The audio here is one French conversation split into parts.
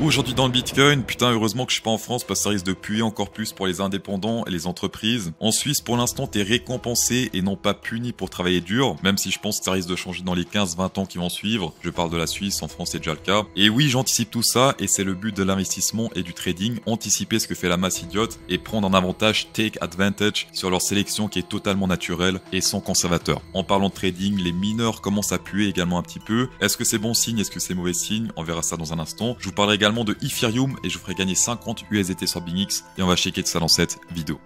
Aujourd'hui dans le Bitcoin, putain heureusement que je suis pas en France parce que ça risque de puer encore plus pour les indépendants et les entreprises. En Suisse pour l'instant t'es récompensé et non pas puni pour travailler dur, même si je pense que ça risque de changer dans les 15-20 ans qui vont suivre. Je parle de la Suisse, en France c'est déjà le cas. Et oui j'anticipe tout ça et c'est le but de l'investissement et du trading, anticiper ce que fait la masse idiote et prendre un avantage take advantage sur leur sélection qui est totalement naturelle et sans conservateur. En parlant de trading, les mineurs commencent à puer également un petit peu. Est-ce que c'est bon signe, est-ce que c'est mauvais signe On verra ça dans un instant. Je vous parle de Ethereum et je vous ferai gagner 50 USDT sur BingX et on va checker de ça dans cette vidéo.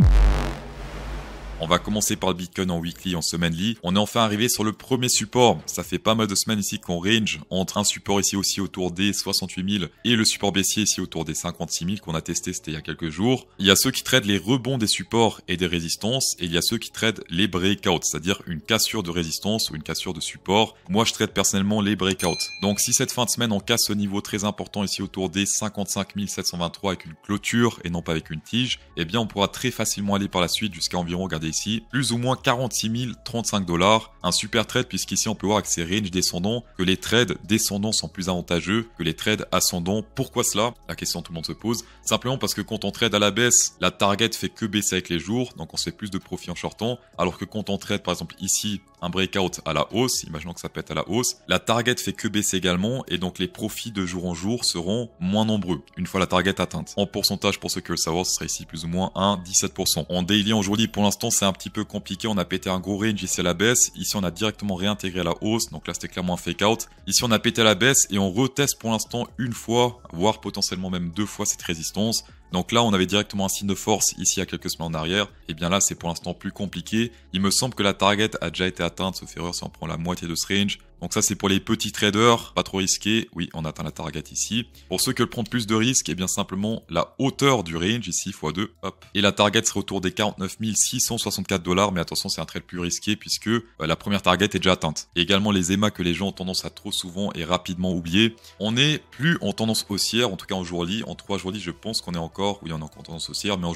On va commencer par le Bitcoin en weekly, en semainely. On est enfin arrivé sur le premier support. Ça fait pas mal de semaines ici qu'on range entre un support ici aussi autour des 68 000 et le support baissier ici autour des 56 000 qu'on a testé, c'était il y a quelques jours. Il y a ceux qui traitent les rebonds des supports et des résistances et il y a ceux qui traitent les breakouts, c'est-à-dire une cassure de résistance ou une cassure de support. Moi, je traite personnellement les breakouts. Donc si cette fin de semaine on casse ce niveau très important ici autour des 55 723 avec une clôture et non pas avec une tige, eh bien on pourra très facilement aller par la suite jusqu'à environ, regardez plus ou moins 46 035 dollars un super trade puisqu'ici on peut voir que ces ranges descendant, que les trades descendants sont plus avantageux que les trades ascendants. Pourquoi cela La question tout le monde se pose. Simplement parce que quand on trade à la baisse, la target fait que baisser avec les jours, donc on se fait plus de profits en shortant, alors que quand on trade par exemple ici un breakout à la hausse, imaginons que ça pète à la hausse, la target fait que baisser également et donc les profits de jour en jour seront moins nombreux une fois la target atteinte. En pourcentage pour ceux qui veulent savoir, ce serait ici plus ou moins 1,17%. 17%. En daily aujourd'hui pour l'instant c'est un petit peu compliqué, on a pété un gros range ici à la baisse, on a directement réintégré la hausse. Donc là, c'était clairement un fake out. Ici, on a pété la baisse et on reteste pour l'instant une fois, voire potentiellement même deux fois cette résistance. Donc là, on avait directement un signe de force ici à quelques semaines en arrière. Et eh bien là, c'est pour l'instant plus compliqué. Il me semble que la target a déjà été atteinte. Ce erreur si on prend la moitié de ce range. Donc ça c'est pour les petits traders, pas trop risqué. Oui, on atteint la target ici. Pour ceux qui le prendre plus de risques, et eh bien simplement la hauteur du range ici x2, hop. Et la target serait autour des 49 664 dollars, mais attention c'est un trade plus risqué puisque euh, la première target est déjà atteinte. également les EMA que les gens ont tendance à trop souvent et rapidement oublier. On est plus en tendance haussière, en tout cas en lit. en 3 jours je pense qu'on est encore, oui on est encore en tendance haussière, mais en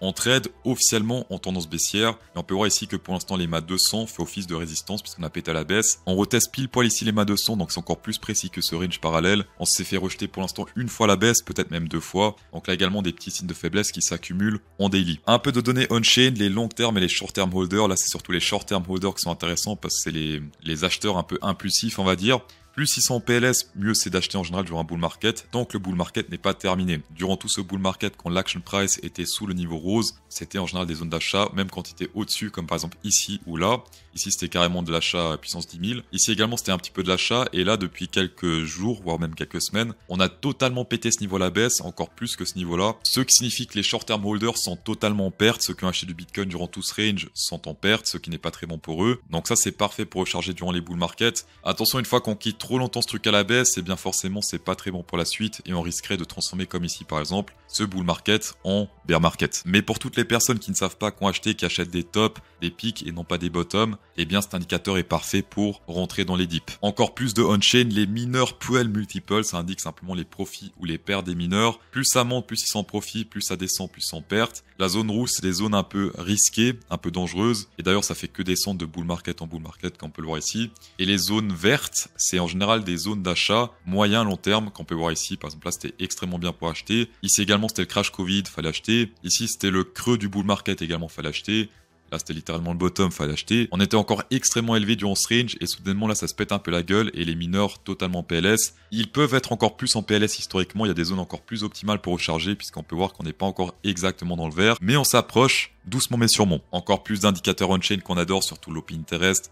on trade officiellement en tendance baissière. Et on peut voir ici que pour l'instant l'EMA 200 fait office de résistance puisqu'on a pété à la baisse. On reteste il poil ici les mains de son, donc c'est encore plus précis que ce range parallèle. On s'est fait rejeter pour l'instant une fois la baisse, peut-être même deux fois. Donc là également des petits signes de faiblesse qui s'accumulent en daily. Un peu de données on-chain, les long termes et les short term holders. Là c'est surtout les short term holders qui sont intéressants parce que c'est les acheteurs un peu impulsifs on va dire. Plus 600 en PLS, mieux c'est d'acheter en général durant un bull market, tant que le bull market n'est pas terminé. Durant tout ce bull market, quand l'action price était sous le niveau rose, c'était en général des zones d'achat, même quand il était au-dessus, comme par exemple ici ou là. Ici, c'était carrément de l'achat à puissance 10 000. Ici également, c'était un petit peu de l'achat. Et là, depuis quelques jours, voire même quelques semaines, on a totalement pété ce niveau à la baisse, encore plus que ce niveau-là. Ce qui signifie que les short-term holders sont totalement en perte. Ceux qui ont acheté du Bitcoin durant tout ce range sont en perte, ce qui n'est pas très bon pour eux. Donc ça, c'est parfait pour recharger durant les bull markets. Attention, une fois qu'on quitte trop longtemps ce truc à la baisse, et eh bien forcément c'est pas très bon pour la suite et on risquerait de transformer comme ici par exemple ce bull market en bear market. Mais pour toutes les personnes qui ne savent pas qu'on acheter, qui achètent des tops, des pics et non pas des bottoms, et eh bien cet indicateur est parfait pour rentrer dans les dips. Encore plus de on-chain, les mineurs puel multiple ça indique simplement les profits ou les pertes des mineurs. Plus ça monte, plus ils s'en profitent, plus ça descend, plus ils en perte. La zone rouge, c'est des zones un peu risquées, un peu dangereuses, et d'ailleurs ça fait que descendre de bull market en bull market, comme on peut le voir ici. Et les zones vertes, c'est en général des zones d'achat moyen long terme qu'on peut voir ici. Par exemple, là, c'était extrêmement bien pour acheter. Ici également, c'était le crash Covid, fallait acheter. Ici, c'était le creux du bull market également, fallait acheter. Là, c'était littéralement le bottom, fallait acheter. On était encore extrêmement élevé durant ce range et soudainement, là, ça se pète un peu la gueule et les mineurs totalement PLS. Ils peuvent être encore plus en PLS historiquement. Il y a des zones encore plus optimales pour recharger puisqu'on peut voir qu'on n'est pas encore exactement dans le vert. Mais on s'approche doucement mais sûrement. Encore plus d'indicateurs on-chain qu'on adore, surtout L'opinion terrestre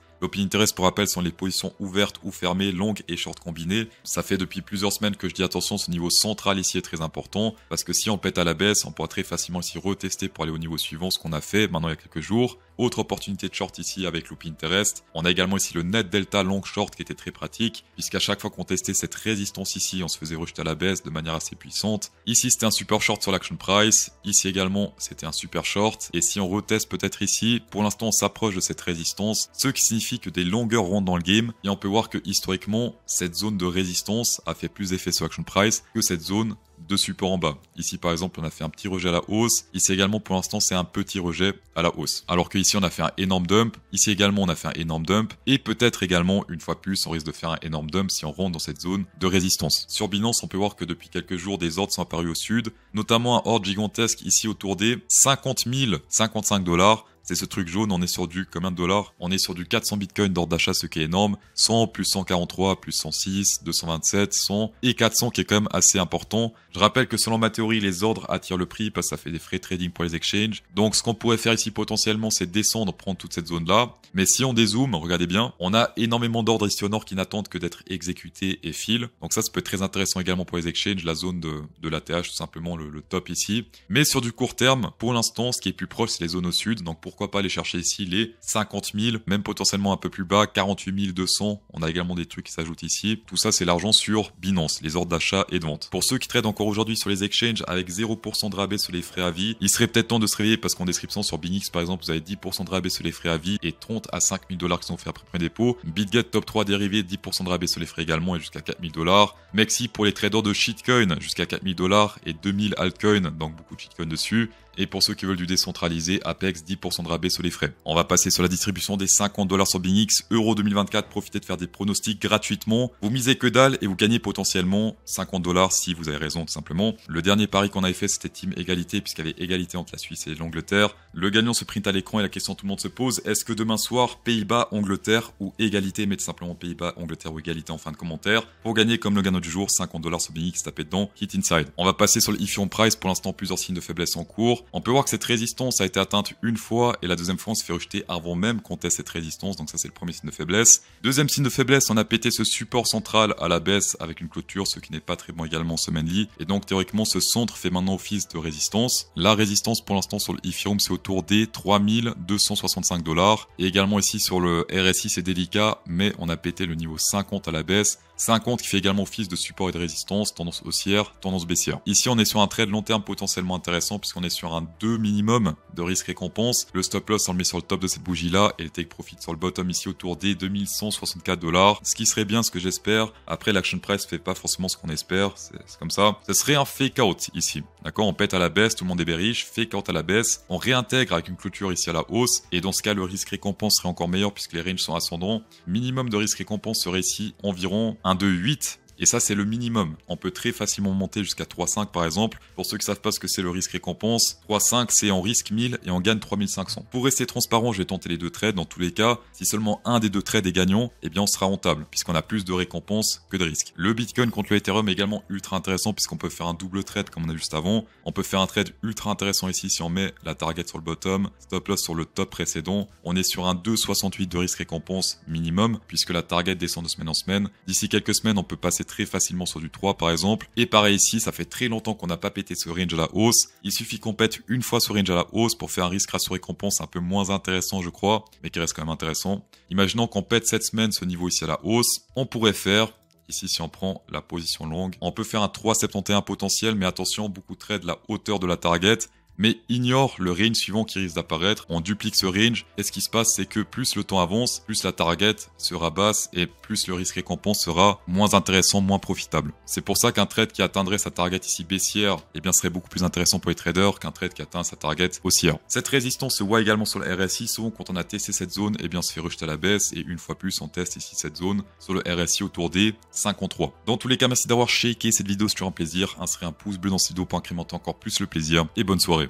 pour rappel, sont les positions ouvertes ou fermées, longues et short combinées. Ça fait depuis plusieurs semaines que je dis attention, ce niveau central ici est très important, parce que si on pète à la baisse, on pourra très facilement s'y retester pour aller au niveau suivant, ce qu'on a fait maintenant il y a quelques jours. Autre opportunité de short ici avec loop Interest. On a également ici le net delta long short qui était très pratique, puisqu'à chaque fois qu'on testait cette résistance ici, on se faisait rejeter à la baisse de manière assez puissante. Ici, c'était un super short sur l'action price. Ici également, c'était un super short. Et si on reteste peut-être ici, pour l'instant, on s'approche de cette résistance, ce qui signifie que des longueurs rondes dans le game. Et on peut voir que historiquement, cette zone de résistance a fait plus effet sur action price que cette zone de support en bas. Ici par exemple on a fait un petit rejet à la hausse, ici également pour l'instant c'est un petit rejet à la hausse. Alors ici, on a fait un énorme dump, ici également on a fait un énorme dump, et peut-être également une fois plus on risque de faire un énorme dump si on rentre dans cette zone de résistance. Sur Binance on peut voir que depuis quelques jours des ordres sont apparus au sud, notamment un ordre gigantesque ici autour des 50 55 dollars c'est ce truc jaune, on est sur du combien de dollars On est sur du 400 bitcoins d'ordre d'achat, ce qui est énorme. 100 plus 143 plus 106, 227, 100 et 400 qui est quand même assez important. Je rappelle que selon ma théorie, les ordres attirent le prix parce que ça fait des frais trading pour les exchanges. Donc ce qu'on pourrait faire ici potentiellement, c'est descendre, prendre toute cette zone-là. Mais si on dézoome, regardez bien, on a énormément d'ordres ici au nord qui n'attendent que d'être exécutés et fil. Donc ça, ça peut être très intéressant également pour les exchanges, la zone de, de l'ATH, tout simplement le, top ici. Mais sur du court terme, pour l'instant, ce qui est plus proche, c'est les zones au sud. Donc pour pourquoi pas aller chercher ici les 50 000, même potentiellement un peu plus bas, 48 200. On a également des trucs qui s'ajoutent ici. Tout ça, c'est l'argent sur Binance, les ordres d'achat et de vente. Pour ceux qui tradent encore aujourd'hui sur les exchanges avec 0% de rabais sur les frais à vie, il serait peut-être temps de se réveiller parce qu'en description sur Binix, par exemple, vous avez 10% de rabais sur les frais à vie et 30 à 000 dollars qui sont faits après premier dépôt. BitGet top 3 dérivés, 10% de rabais sur les frais également et jusqu'à 000 dollars. Mexi pour les traders de shitcoin, jusqu'à 4000 dollars et 2000 altcoins, donc beaucoup de shitcoin dessus. Et pour ceux qui veulent du décentralisé, Apex 10% de rabais sur les frais. On va passer sur la distribution des 50 dollars sur Binix, Euro 2024. Profitez de faire des pronostics gratuitement. Vous misez que dalle et vous gagnez potentiellement 50 dollars si vous avez raison tout simplement. Le dernier pari qu'on avait fait, c'était team égalité puisqu'il y avait égalité entre la Suisse et l'Angleterre. Le gagnant se print à l'écran et la question tout le monde se pose, est-ce que demain soir, Pays-Bas, Angleterre ou égalité, mettez simplement Pays-Bas, Angleterre ou égalité en fin de commentaire. Pour gagner comme le gagnant du jour, 50 dollars sur binix tapez dedans, hit inside. On va passer sur le Ifion Price, pour l'instant plusieurs signes de faiblesse en cours. On peut voir que cette résistance a été atteinte une fois et la deuxième fois on se fait rejeter avant même qu'on teste cette résistance, donc ça c'est le premier signe de faiblesse. Deuxième signe de faiblesse, on a pété ce support central à la baisse avec une clôture, ce qui n'est pas très bon également semaine lit et donc théoriquement ce centre fait maintenant office de résistance. La résistance pour l'instant sur le Ethereum c'est autour des 3265 dollars, et également ici sur le RSI c'est délicat, mais on a pété le niveau 50 à la baisse, 50 qui fait également office de support et de résistance, tendance haussière, tendance baissière. Ici on est sur un trade long terme potentiellement intéressant puisqu'on est sur un un 2 minimum de risque-récompense. Le stop loss, on le met sur le top de cette bougie-là et le take profit sur le bottom ici autour des 2164 dollars. Ce qui serait bien ce que j'espère. Après, l'action price fait pas forcément ce qu'on espère. C'est comme ça. Ce serait un fake out ici. D'accord? On pète à la baisse, tout le monde est bearish, fake out à la baisse. On réintègre avec une clôture ici à la hausse. Et dans ce cas, le risque-récompense serait encore meilleur puisque les ranges sont ascendants. Minimum de risque-récompense serait ici environ 1,28 et ça, c'est le minimum. On peut très facilement monter jusqu'à 3,5 par exemple. Pour ceux qui savent pas ce que c'est le risque-récompense, 3,5 c'est en risque 1000 et on gagne 3500. Pour rester transparent, je vais tenter les deux trades. Dans tous les cas, si seulement un des deux trades est gagnant, eh bien on sera rentable puisqu'on a plus de récompenses que de risque. Le Bitcoin contre l'Ethereum est également ultra intéressant puisqu'on peut faire un double trade comme on a juste avant. On peut faire un trade ultra intéressant ici si on met la target sur le bottom, stop loss sur le top précédent. On est sur un 2,68 de risque-récompense minimum puisque la target descend de semaine en semaine. D'ici quelques semaines, on peut passer très facilement sur du 3 par exemple. Et pareil ici, ça fait très longtemps qu'on n'a pas pété ce range à la hausse. Il suffit qu'on pète une fois ce range à la hausse pour faire un risque ratio récompense un peu moins intéressant je crois, mais qui reste quand même intéressant. Imaginons qu'on pète cette semaine ce niveau ici à la hausse, on pourrait faire Ici, si on prend la position longue, on peut faire un 3,71 potentiel, mais attention, beaucoup trade de la hauteur de la target mais ignore le range suivant qui risque d'apparaître. On duplique ce range et ce qui se passe c'est que plus le temps avance, plus la target sera basse et plus le risque récompense sera moins intéressant, moins profitable. C'est pour ça qu'un trade qui atteindrait sa target ici baissière eh bien, serait beaucoup plus intéressant pour les traders qu'un trade qui atteint sa target haussière. Cette résistance se voit également sur le RSI. Souvent quand on a testé cette zone, eh bien, on se fait rejeter à la baisse et une fois plus on teste ici cette zone sur le RSI autour des 53. Dans tous les cas, merci d'avoir shaké cette vidéo, toujours un plaisir. serait un pouce bleu dans cette vidéo pour incrémenter encore plus le plaisir et bonne soirée.